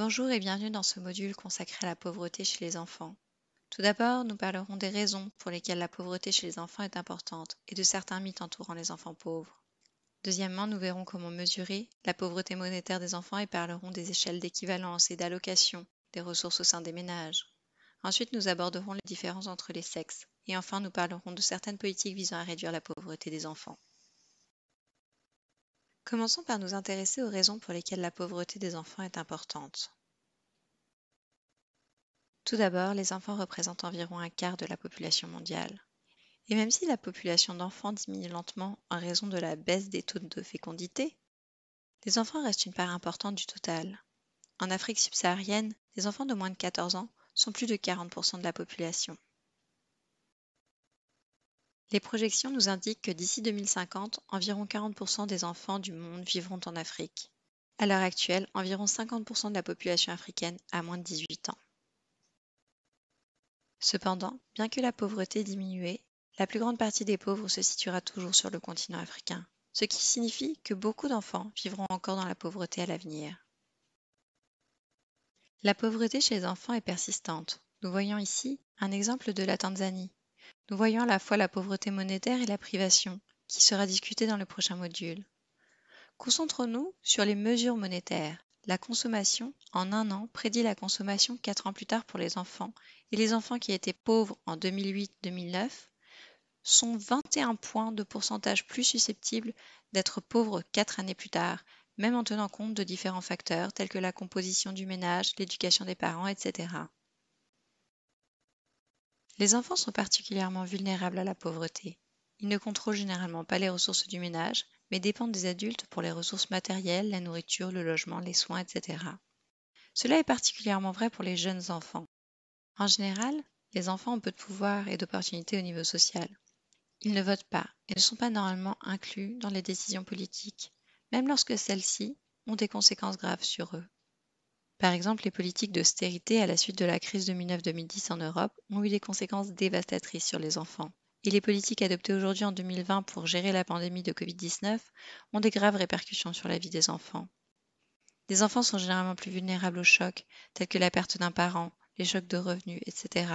Bonjour et bienvenue dans ce module consacré à la pauvreté chez les enfants. Tout d'abord, nous parlerons des raisons pour lesquelles la pauvreté chez les enfants est importante et de certains mythes entourant les enfants pauvres. Deuxièmement, nous verrons comment mesurer la pauvreté monétaire des enfants et parlerons des échelles d'équivalence et d'allocation des ressources au sein des ménages. Ensuite, nous aborderons les différences entre les sexes et enfin, nous parlerons de certaines politiques visant à réduire la pauvreté des enfants. Commençons par nous intéresser aux raisons pour lesquelles la pauvreté des enfants est importante. Tout d'abord, les enfants représentent environ un quart de la population mondiale. Et même si la population d'enfants diminue lentement en raison de la baisse des taux de fécondité, les enfants restent une part importante du total. En Afrique subsaharienne, les enfants de moins de 14 ans sont plus de 40% de la population. Les projections nous indiquent que d'ici 2050, environ 40% des enfants du monde vivront en Afrique. À l'heure actuelle, environ 50% de la population africaine a moins de 18 ans. Cependant, bien que la pauvreté ait la plus grande partie des pauvres se situera toujours sur le continent africain, ce qui signifie que beaucoup d'enfants vivront encore dans la pauvreté à l'avenir. La pauvreté chez les enfants est persistante. Nous voyons ici un exemple de la Tanzanie, nous voyons à la fois la pauvreté monétaire et la privation, qui sera discutée dans le prochain module. Concentrons-nous sur les mesures monétaires. La consommation, en un an, prédit la consommation quatre ans plus tard pour les enfants, et les enfants qui étaient pauvres en 2008-2009 sont 21 points de pourcentage plus susceptibles d'être pauvres quatre années plus tard, même en tenant compte de différents facteurs tels que la composition du ménage, l'éducation des parents, etc. Les enfants sont particulièrement vulnérables à la pauvreté. Ils ne contrôlent généralement pas les ressources du ménage, mais dépendent des adultes pour les ressources matérielles, la nourriture, le logement, les soins, etc. Cela est particulièrement vrai pour les jeunes enfants. En général, les enfants ont peu de pouvoir et d'opportunités au niveau social. Ils ne votent pas et ne sont pas normalement inclus dans les décisions politiques, même lorsque celles-ci ont des conséquences graves sur eux. Par exemple, les politiques d'austérité à la suite de la crise 2009-2010 en Europe ont eu des conséquences dévastatrices sur les enfants. Et les politiques adoptées aujourd'hui en 2020 pour gérer la pandémie de Covid-19 ont des graves répercussions sur la vie des enfants. Les enfants sont généralement plus vulnérables aux chocs, tels que la perte d'un parent, les chocs de revenus, etc.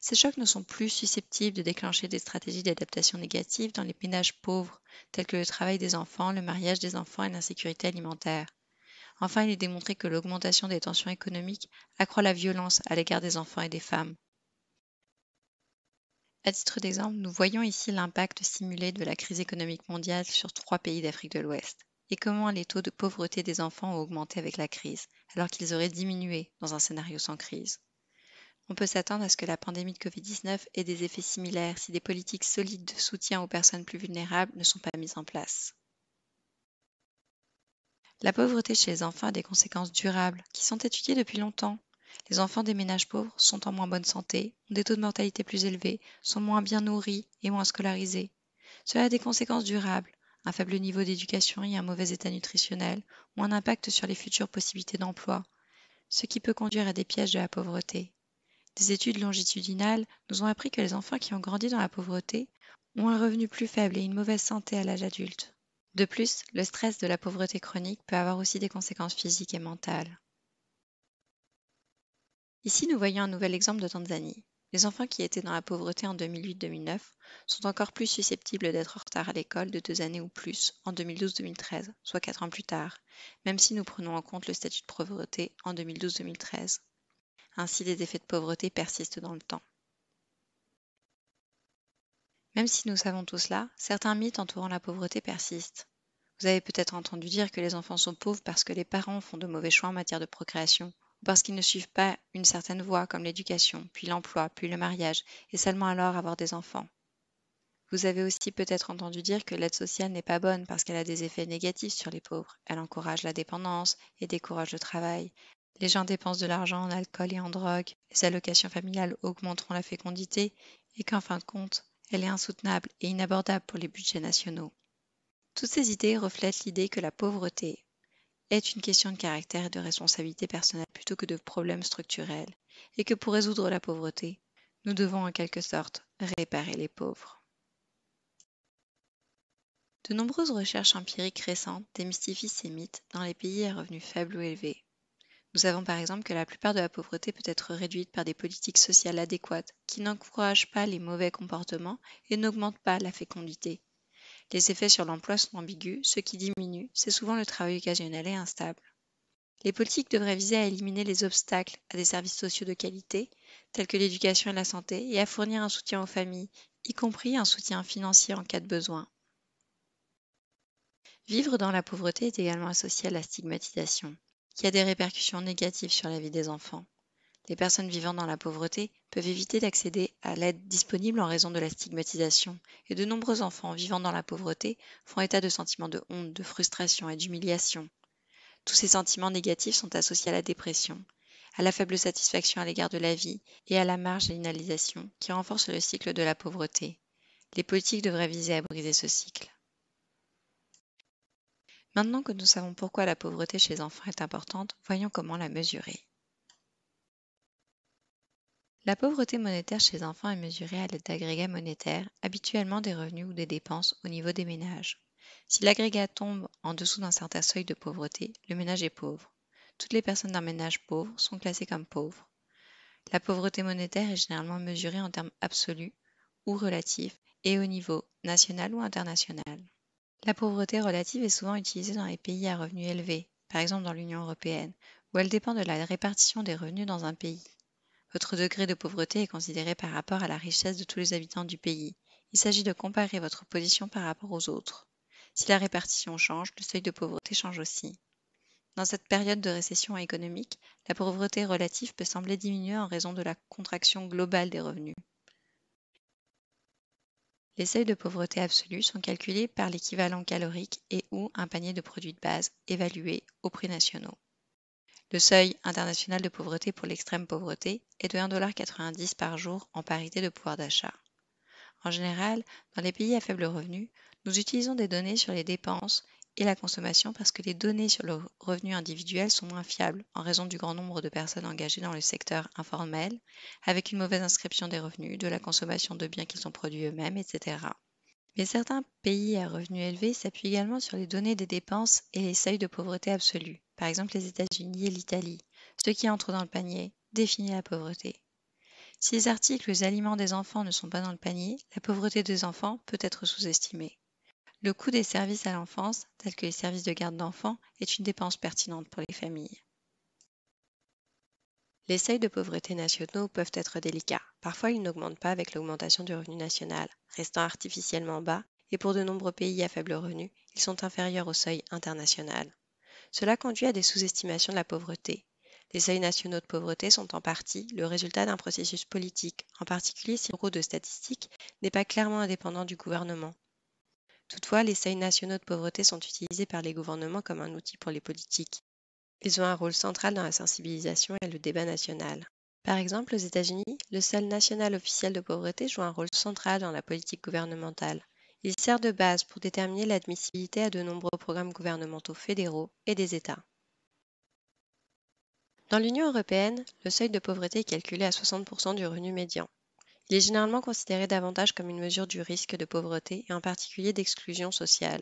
Ces chocs ne sont plus susceptibles de déclencher des stratégies d'adaptation négatives dans les ménages pauvres, tels que le travail des enfants, le mariage des enfants et l'insécurité alimentaire. Enfin, il est démontré que l'augmentation des tensions économiques accroît la violence à l'égard des enfants et des femmes. À titre d'exemple, nous voyons ici l'impact simulé de la crise économique mondiale sur trois pays d'Afrique de l'Ouest et comment les taux de pauvreté des enfants ont augmenté avec la crise, alors qu'ils auraient diminué dans un scénario sans crise. On peut s'attendre à ce que la pandémie de Covid-19 ait des effets similaires si des politiques solides de soutien aux personnes plus vulnérables ne sont pas mises en place. La pauvreté chez les enfants a des conséquences durables qui sont étudiées depuis longtemps. Les enfants des ménages pauvres sont en moins bonne santé, ont des taux de mortalité plus élevés, sont moins bien nourris et moins scolarisés. Cela a des conséquences durables, un faible niveau d'éducation et un mauvais état nutritionnel ont un impact sur les futures possibilités d'emploi, ce qui peut conduire à des pièges de la pauvreté. Des études longitudinales nous ont appris que les enfants qui ont grandi dans la pauvreté ont un revenu plus faible et une mauvaise santé à l'âge adulte. De plus, le stress de la pauvreté chronique peut avoir aussi des conséquences physiques et mentales. Ici, nous voyons un nouvel exemple de Tanzanie. Les enfants qui étaient dans la pauvreté en 2008-2009 sont encore plus susceptibles d'être en retard à l'école de deux années ou plus en 2012-2013, soit quatre ans plus tard, même si nous prenons en compte le statut de pauvreté en 2012-2013. Ainsi, les effets de pauvreté persistent dans le temps. Même si nous savons tout cela, certains mythes entourant la pauvreté persistent. Vous avez peut-être entendu dire que les enfants sont pauvres parce que les parents font de mauvais choix en matière de procréation, ou parce qu'ils ne suivent pas une certaine voie comme l'éducation, puis l'emploi, puis le mariage, et seulement alors avoir des enfants. Vous avez aussi peut-être entendu dire que l'aide sociale n'est pas bonne parce qu'elle a des effets négatifs sur les pauvres. Elle encourage la dépendance et décourage le travail. Les gens dépensent de l'argent en alcool et en drogue, les allocations familiales augmenteront la fécondité, et qu'en fin de compte, elle est insoutenable et inabordable pour les budgets nationaux. Toutes ces idées reflètent l'idée que la pauvreté est une question de caractère et de responsabilité personnelle plutôt que de problèmes structurels, et que pour résoudre la pauvreté, nous devons en quelque sorte réparer les pauvres. De nombreuses recherches empiriques récentes démystifient ces mythes dans les pays à revenus faibles ou élevés. Nous savons par exemple que la plupart de la pauvreté peut être réduite par des politiques sociales adéquates qui n'encouragent pas les mauvais comportements et n'augmentent pas la fécondité. Les effets sur l'emploi sont ambigus, ce qui diminue, c'est souvent le travail occasionnel et instable. Les politiques devraient viser à éliminer les obstacles à des services sociaux de qualité, tels que l'éducation et la santé, et à fournir un soutien aux familles, y compris un soutien financier en cas de besoin. Vivre dans la pauvreté est également associé à la stigmatisation qui a des répercussions négatives sur la vie des enfants. Les personnes vivant dans la pauvreté peuvent éviter d'accéder à l'aide disponible en raison de la stigmatisation, et de nombreux enfants vivant dans la pauvreté font état de sentiments de honte, de frustration et d'humiliation. Tous ces sentiments négatifs sont associés à la dépression, à la faible satisfaction à l'égard de la vie et à la marginalisation qui renforce le cycle de la pauvreté. Les politiques devraient viser à briser ce cycle. Maintenant que nous savons pourquoi la pauvreté chez les enfants est importante, voyons comment la mesurer. La pauvreté monétaire chez les enfants est mesurée à l'aide d'agrégats monétaires, habituellement des revenus ou des dépenses au niveau des ménages. Si l'agrégat tombe en dessous d'un certain seuil de pauvreté, le ménage est pauvre. Toutes les personnes d'un ménage pauvre sont classées comme pauvres. La pauvreté monétaire est généralement mesurée en termes absolus ou relatifs et au niveau national ou international. La pauvreté relative est souvent utilisée dans les pays à revenus élevés, par exemple dans l'Union européenne, où elle dépend de la répartition des revenus dans un pays. Votre degré de pauvreté est considéré par rapport à la richesse de tous les habitants du pays. Il s'agit de comparer votre position par rapport aux autres. Si la répartition change, le seuil de pauvreté change aussi. Dans cette période de récession économique, la pauvreté relative peut sembler diminuer en raison de la contraction globale des revenus. Les seuils de pauvreté absolue sont calculés par l'équivalent calorique et/ou un panier de produits de base évalué aux prix nationaux. Le seuil international de pauvreté pour l'extrême pauvreté est de 1,90$ par jour en parité de pouvoir d'achat. En général, dans les pays à faible revenu, nous utilisons des données sur les dépenses et la consommation parce que les données sur le revenu individuel sont moins fiables en raison du grand nombre de personnes engagées dans le secteur informel, avec une mauvaise inscription des revenus, de la consommation de biens qu'ils sont produits eux-mêmes, etc. Mais certains pays à revenus élevés s'appuient également sur les données des dépenses et les seuils de pauvreté absolue, par exemple les États-Unis et l'Italie. Ce qui entre dans le panier définit la pauvreté. Si les articles les aliments des enfants ne sont pas dans le panier, la pauvreté des enfants peut être sous-estimée. Le coût des services à l'enfance, tels que les services de garde d'enfants, est une dépense pertinente pour les familles. Les seuils de pauvreté nationaux peuvent être délicats. Parfois, ils n'augmentent pas avec l'augmentation du revenu national, restant artificiellement bas, et pour de nombreux pays à faible revenu, ils sont inférieurs au seuil international. Cela conduit à des sous-estimations de la pauvreté. Les seuils nationaux de pauvreté sont en partie le résultat d'un processus politique, en particulier si le rôle de statistique n'est pas clairement indépendant du gouvernement, Toutefois, les seuils nationaux de pauvreté sont utilisés par les gouvernements comme un outil pour les politiques. Ils ont un rôle central dans la sensibilisation et le débat national. Par exemple, aux États-Unis, le seuil national officiel de pauvreté joue un rôle central dans la politique gouvernementale. Il sert de base pour déterminer l'admissibilité à de nombreux programmes gouvernementaux fédéraux et des États. Dans l'Union européenne, le seuil de pauvreté est calculé à 60% du revenu médian. Il est généralement considéré davantage comme une mesure du risque de pauvreté et en particulier d'exclusion sociale.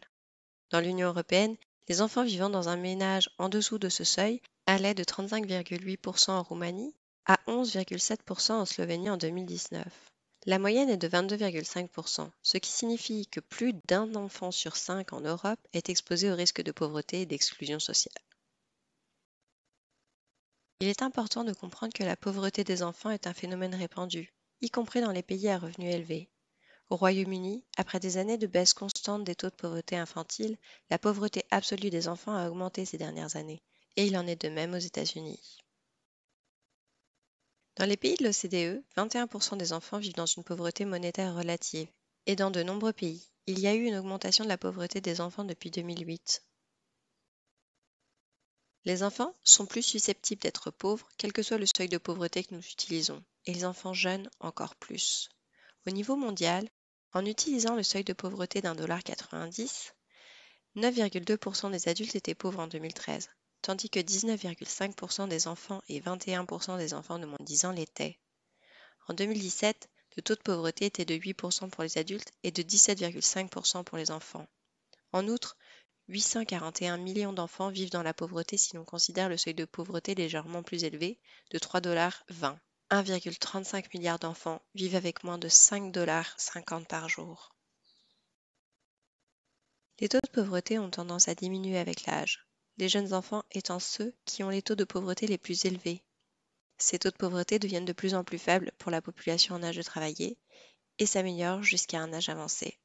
Dans l'Union européenne, les enfants vivant dans un ménage en dessous de ce seuil allaient de 35,8% en Roumanie à 11,7% en Slovénie en 2019. La moyenne est de 22,5%, ce qui signifie que plus d'un enfant sur cinq en Europe est exposé au risque de pauvreté et d'exclusion sociale. Il est important de comprendre que la pauvreté des enfants est un phénomène répandu, y compris dans les pays à revenus élevés. Au Royaume-Uni, après des années de baisse constante des taux de pauvreté infantile, la pauvreté absolue des enfants a augmenté ces dernières années, et il en est de même aux États-Unis. Dans les pays de l'OCDE, 21% des enfants vivent dans une pauvreté monétaire relative, et dans de nombreux pays, il y a eu une augmentation de la pauvreté des enfants depuis 2008, les enfants sont plus susceptibles d'être pauvres, quel que soit le seuil de pauvreté que nous utilisons, et les enfants jeunes encore plus. Au niveau mondial, en utilisant le seuil de pauvreté d'un dollar 90, 9,2% des adultes étaient pauvres en 2013, tandis que 19,5% des enfants et 21% des enfants de moins de 10 ans l'étaient. En 2017, le taux de pauvreté était de 8% pour les adultes et de 17,5% pour les enfants. En outre, 841 millions d'enfants vivent dans la pauvreté si l'on considère le seuil de pauvreté légèrement plus élevé de 3,20 1,35 milliard d'enfants vivent avec moins de 5,50 par jour. Les taux de pauvreté ont tendance à diminuer avec l'âge, les jeunes enfants étant ceux qui ont les taux de pauvreté les plus élevés. Ces taux de pauvreté deviennent de plus en plus faibles pour la population en âge de travailler et s'améliorent jusqu'à un âge avancé.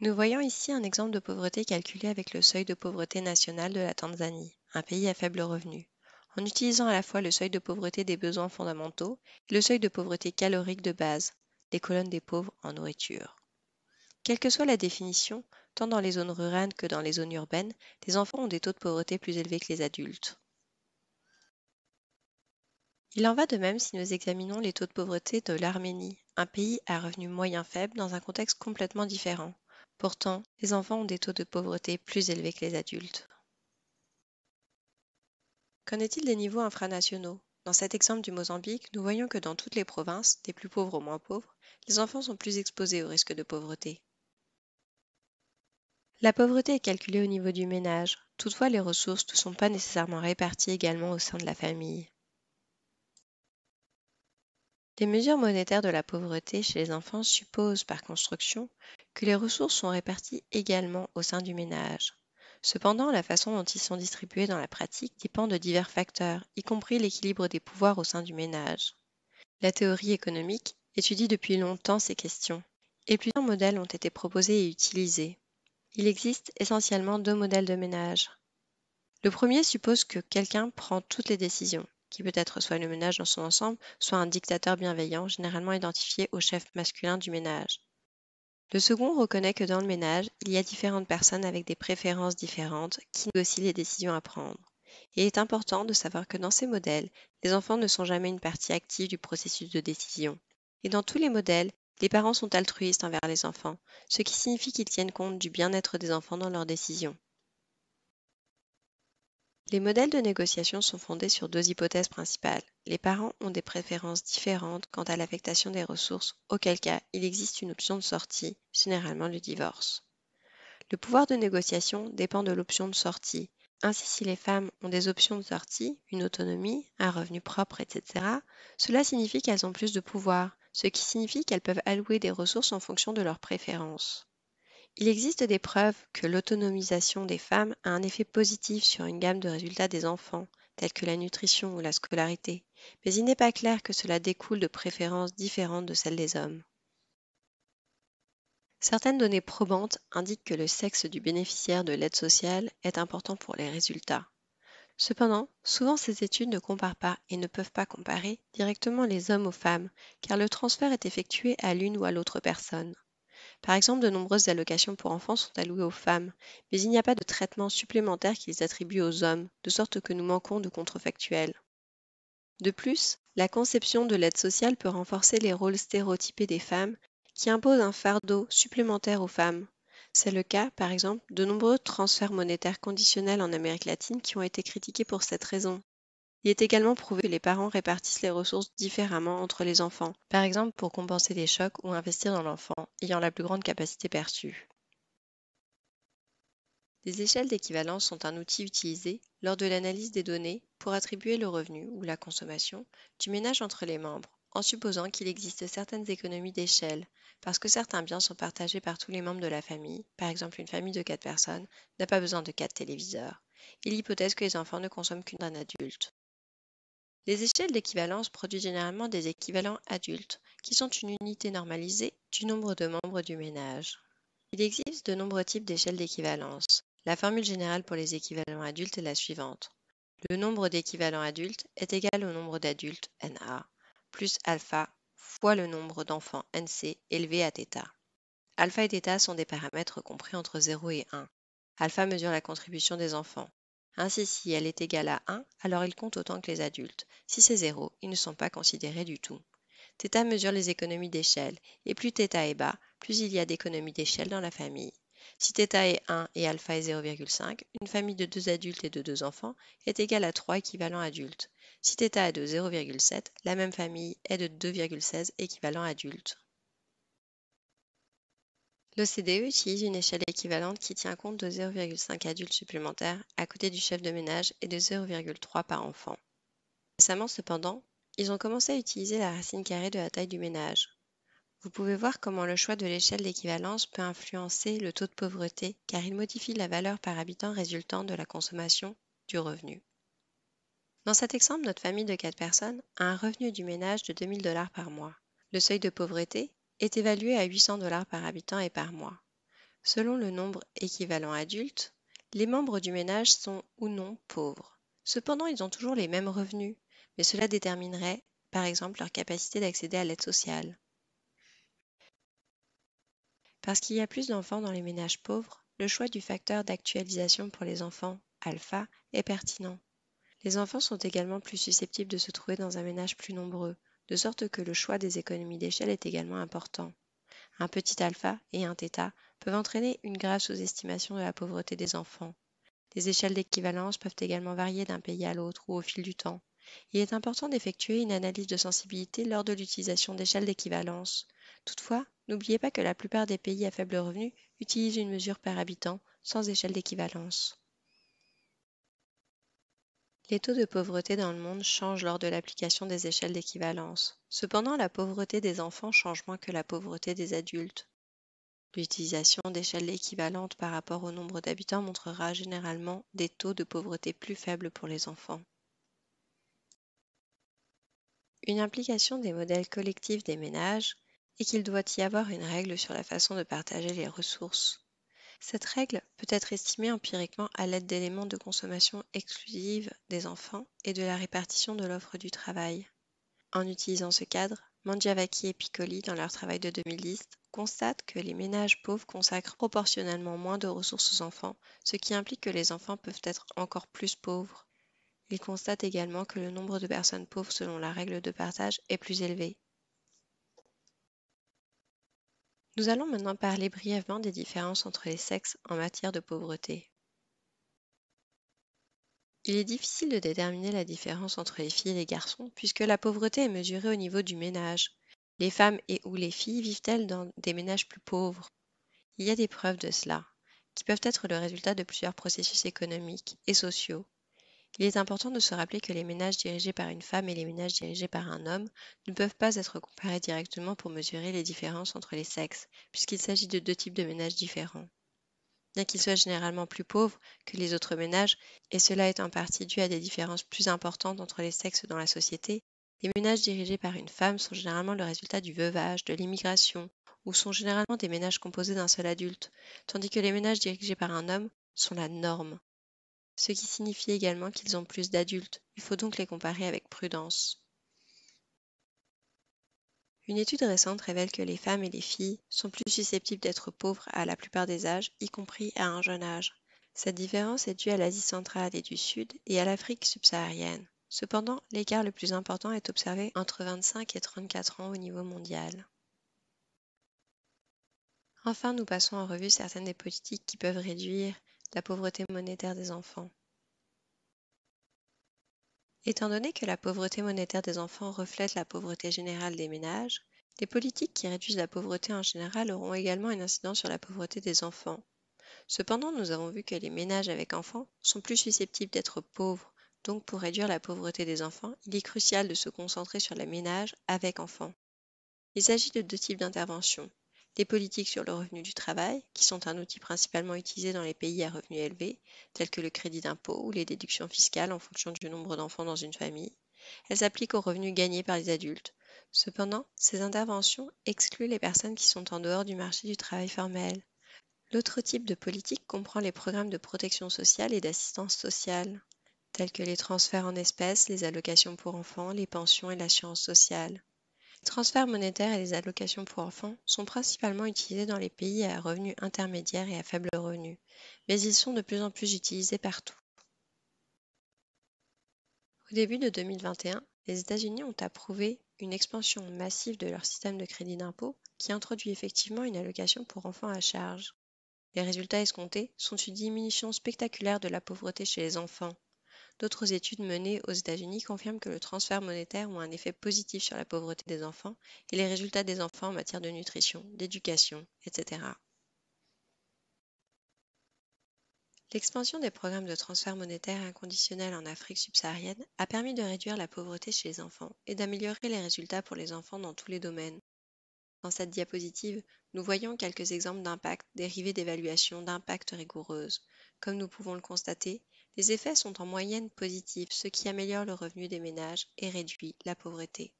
Nous voyons ici un exemple de pauvreté calculé avec le seuil de pauvreté national de la Tanzanie, un pays à faible revenu, en utilisant à la fois le seuil de pauvreté des besoins fondamentaux et le seuil de pauvreté calorique de base, des colonnes des pauvres en nourriture. Quelle que soit la définition, tant dans les zones rurales que dans les zones urbaines, les enfants ont des taux de pauvreté plus élevés que les adultes. Il en va de même si nous examinons les taux de pauvreté de l'Arménie, un pays à revenu moyen faible dans un contexte complètement différent, Pourtant, les enfants ont des taux de pauvreté plus élevés que les adultes. Qu'en est-il des niveaux infranationaux Dans cet exemple du Mozambique, nous voyons que dans toutes les provinces, des plus pauvres aux moins pauvres, les enfants sont plus exposés au risque de pauvreté. La pauvreté est calculée au niveau du ménage, toutefois les ressources ne sont pas nécessairement réparties également au sein de la famille. Les mesures monétaires de la pauvreté chez les enfants supposent, par construction, que les ressources sont réparties également au sein du ménage. Cependant, la façon dont ils sont distribués dans la pratique dépend de divers facteurs, y compris l'équilibre des pouvoirs au sein du ménage. La théorie économique étudie depuis longtemps ces questions, et plusieurs modèles ont été proposés et utilisés. Il existe essentiellement deux modèles de ménage. Le premier suppose que quelqu'un prend toutes les décisions qui peut être soit le ménage dans son ensemble, soit un dictateur bienveillant, généralement identifié au chef masculin du ménage. Le second reconnaît que dans le ménage, il y a différentes personnes avec des préférences différentes qui négocient les décisions à prendre. il est important de savoir que dans ces modèles, les enfants ne sont jamais une partie active du processus de décision. Et dans tous les modèles, les parents sont altruistes envers les enfants, ce qui signifie qu'ils tiennent compte du bien-être des enfants dans leurs décisions. Les modèles de négociation sont fondés sur deux hypothèses principales. Les parents ont des préférences différentes quant à l'affectation des ressources, auquel cas il existe une option de sortie, généralement le divorce. Le pouvoir de négociation dépend de l'option de sortie. Ainsi, si les femmes ont des options de sortie, une autonomie, un revenu propre, etc., cela signifie qu'elles ont plus de pouvoir, ce qui signifie qu'elles peuvent allouer des ressources en fonction de leurs préférences. Il existe des preuves que l'autonomisation des femmes a un effet positif sur une gamme de résultats des enfants, tels que la nutrition ou la scolarité, mais il n'est pas clair que cela découle de préférences différentes de celles des hommes. Certaines données probantes indiquent que le sexe du bénéficiaire de l'aide sociale est important pour les résultats. Cependant, souvent ces études ne comparent pas et ne peuvent pas comparer directement les hommes aux femmes, car le transfert est effectué à l'une ou à l'autre personne. Par exemple, de nombreuses allocations pour enfants sont allouées aux femmes, mais il n'y a pas de traitement supplémentaire qu'ils attribuent aux hommes, de sorte que nous manquons de contrefactuels. De plus, la conception de l'aide sociale peut renforcer les rôles stéréotypés des femmes qui imposent un fardeau supplémentaire aux femmes. C'est le cas, par exemple, de nombreux transferts monétaires conditionnels en Amérique latine qui ont été critiqués pour cette raison. Il est également prouvé que les parents répartissent les ressources différemment entre les enfants, par exemple pour compenser les chocs ou investir dans l'enfant ayant la plus grande capacité perçue. Les échelles d'équivalence sont un outil utilisé lors de l'analyse des données pour attribuer le revenu ou la consommation du ménage entre les membres, en supposant qu'il existe certaines économies d'échelle, parce que certains biens sont partagés par tous les membres de la famille, par exemple une famille de 4 personnes n'a pas besoin de 4 téléviseurs, et l'hypothèse que les enfants ne consomment d'un adulte. Les échelles d'équivalence produisent généralement des équivalents adultes, qui sont une unité normalisée du nombre de membres du ménage. Il existe de nombreux types d'échelles d'équivalence. La formule générale pour les équivalents adultes est la suivante. Le nombre d'équivalents adultes est égal au nombre d'adultes NA plus alpha fois le nombre d'enfants NC élevé à θ. Alpha et θ sont des paramètres compris entre 0 et 1. Alpha mesure la contribution des enfants. Ainsi, si elle est égale à 1, alors ils compte autant que les adultes. Si c'est 0, ils ne sont pas considérés du tout. Theta mesure les économies d'échelle, et plus θ est bas, plus il y a d'économies d'échelle dans la famille. Si θ est 1 et alpha est 0,5, une famille de 2 adultes et de 2 enfants est égale à 3 équivalents adultes. Si θ est de 0,7, la même famille est de 2,16 équivalents adultes. L'OCDE utilise une échelle équivalente qui tient compte de 0,5 adultes supplémentaires à côté du chef de ménage et de 0,3 par enfant. Récemment cependant, ils ont commencé à utiliser la racine carrée de la taille du ménage. Vous pouvez voir comment le choix de l'échelle d'équivalence peut influencer le taux de pauvreté car il modifie la valeur par habitant résultant de la consommation du revenu. Dans cet exemple, notre famille de 4 personnes a un revenu du ménage de 2000 dollars par mois. Le seuil de pauvreté est évalué à 800 dollars par habitant et par mois. Selon le nombre équivalent adulte, les membres du ménage sont ou non pauvres. Cependant, ils ont toujours les mêmes revenus, mais cela déterminerait, par exemple, leur capacité d'accéder à l'aide sociale. Parce qu'il y a plus d'enfants dans les ménages pauvres, le choix du facteur d'actualisation pour les enfants, alpha, est pertinent. Les enfants sont également plus susceptibles de se trouver dans un ménage plus nombreux, de sorte que le choix des économies d'échelle est également important. Un petit alpha et un θ peuvent entraîner une grave sous-estimation de la pauvreté des enfants. Les échelles d'équivalence peuvent également varier d'un pays à l'autre ou au fil du temps. Il est important d'effectuer une analyse de sensibilité lors de l'utilisation d'échelles d'équivalence. Toutefois, n'oubliez pas que la plupart des pays à faible revenu utilisent une mesure par habitant sans échelle d'équivalence. Les taux de pauvreté dans le monde changent lors de l'application des échelles d'équivalence. Cependant, la pauvreté des enfants change moins que la pauvreté des adultes. L'utilisation d'échelles équivalentes par rapport au nombre d'habitants montrera généralement des taux de pauvreté plus faibles pour les enfants. Une implication des modèles collectifs des ménages est qu'il doit y avoir une règle sur la façon de partager les ressources. Cette règle peut être estimée empiriquement à l'aide d'éléments de consommation exclusive des enfants et de la répartition de l'offre du travail. En utilisant ce cadre, Mandjavaki et Piccoli, dans leur travail de 2010, constatent que les ménages pauvres consacrent proportionnellement moins de ressources aux enfants, ce qui implique que les enfants peuvent être encore plus pauvres. Ils constatent également que le nombre de personnes pauvres selon la règle de partage est plus élevé, Nous allons maintenant parler brièvement des différences entre les sexes en matière de pauvreté. Il est difficile de déterminer la différence entre les filles et les garçons puisque la pauvreté est mesurée au niveau du ménage. Les femmes et ou les filles vivent-elles dans des ménages plus pauvres Il y a des preuves de cela, qui peuvent être le résultat de plusieurs processus économiques et sociaux, il est important de se rappeler que les ménages dirigés par une femme et les ménages dirigés par un homme ne peuvent pas être comparés directement pour mesurer les différences entre les sexes, puisqu'il s'agit de deux types de ménages différents. Bien qu'ils soient généralement plus pauvres que les autres ménages, et cela est en partie dû à des différences plus importantes entre les sexes dans la société, les ménages dirigés par une femme sont généralement le résultat du veuvage, de l'immigration, ou sont généralement des ménages composés d'un seul adulte, tandis que les ménages dirigés par un homme sont la norme, ce qui signifie également qu'ils ont plus d'adultes, il faut donc les comparer avec prudence. Une étude récente révèle que les femmes et les filles sont plus susceptibles d'être pauvres à la plupart des âges, y compris à un jeune âge. Cette différence est due à l'Asie centrale et du Sud et à l'Afrique subsaharienne. Cependant, l'écart le plus important est observé entre 25 et 34 ans au niveau mondial. Enfin, nous passons en revue certaines des politiques qui peuvent réduire la pauvreté monétaire des enfants. Étant donné que la pauvreté monétaire des enfants reflète la pauvreté générale des ménages, les politiques qui réduisent la pauvreté en général auront également une incidence sur la pauvreté des enfants. Cependant, nous avons vu que les ménages avec enfants sont plus susceptibles d'être pauvres, donc pour réduire la pauvreté des enfants, il est crucial de se concentrer sur les ménages avec enfants. Il s'agit de deux types d'interventions, des politiques sur le revenu du travail, qui sont un outil principalement utilisé dans les pays à revenus élevés, tels que le crédit d'impôt ou les déductions fiscales en fonction du nombre d'enfants dans une famille. Elles s'appliquent aux revenus gagnés par les adultes. Cependant, ces interventions excluent les personnes qui sont en dehors du marché du travail formel. L'autre type de politique comprend les programmes de protection sociale et d'assistance sociale, tels que les transferts en espèces, les allocations pour enfants, les pensions et l'assurance sociale. Les transferts monétaires et les allocations pour enfants sont principalement utilisés dans les pays à revenus intermédiaires et à faible revenu, mais ils sont de plus en plus utilisés partout. Au début de 2021, les États-Unis ont approuvé une expansion massive de leur système de crédit d'impôt qui introduit effectivement une allocation pour enfants à charge. Les résultats escomptés sont une diminution spectaculaire de la pauvreté chez les enfants, D'autres études menées aux États-Unis confirment que le transfert monétaire a un effet positif sur la pauvreté des enfants et les résultats des enfants en matière de nutrition, d'éducation, etc. L'expansion des programmes de transfert monétaire inconditionnel en Afrique subsaharienne a permis de réduire la pauvreté chez les enfants et d'améliorer les résultats pour les enfants dans tous les domaines. Dans cette diapositive, nous voyons quelques exemples d'impact, dérivés d'évaluations d'impact rigoureuses. Comme nous pouvons le constater, les effets sont en moyenne positifs, ce qui améliore le revenu des ménages et réduit la pauvreté.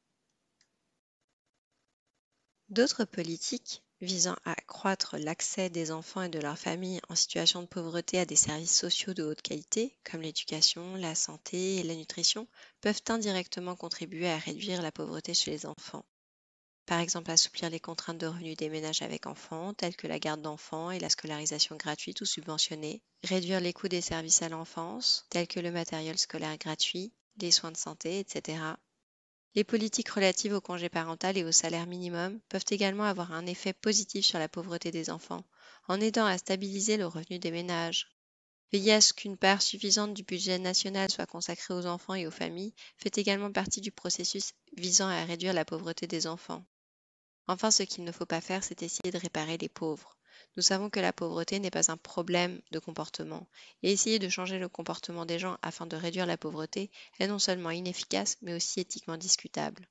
D'autres politiques visant à accroître l'accès des enfants et de leurs familles en situation de pauvreté à des services sociaux de haute qualité, comme l'éducation, la santé et la nutrition, peuvent indirectement contribuer à réduire la pauvreté chez les enfants. Par exemple, assouplir les contraintes de revenus des ménages avec enfants, telles que la garde d'enfants et la scolarisation gratuite ou subventionnée. Réduire les coûts des services à l'enfance, tels que le matériel scolaire gratuit, les soins de santé, etc. Les politiques relatives au congé parental et au salaire minimum peuvent également avoir un effet positif sur la pauvreté des enfants, en aidant à stabiliser le revenu des ménages. Veiller à ce qu'une part suffisante du budget national soit consacrée aux enfants et aux familles fait également partie du processus visant à réduire la pauvreté des enfants. Enfin, ce qu'il ne faut pas faire, c'est essayer de réparer les pauvres. Nous savons que la pauvreté n'est pas un problème de comportement, et essayer de changer le comportement des gens afin de réduire la pauvreté est non seulement inefficace, mais aussi éthiquement discutable.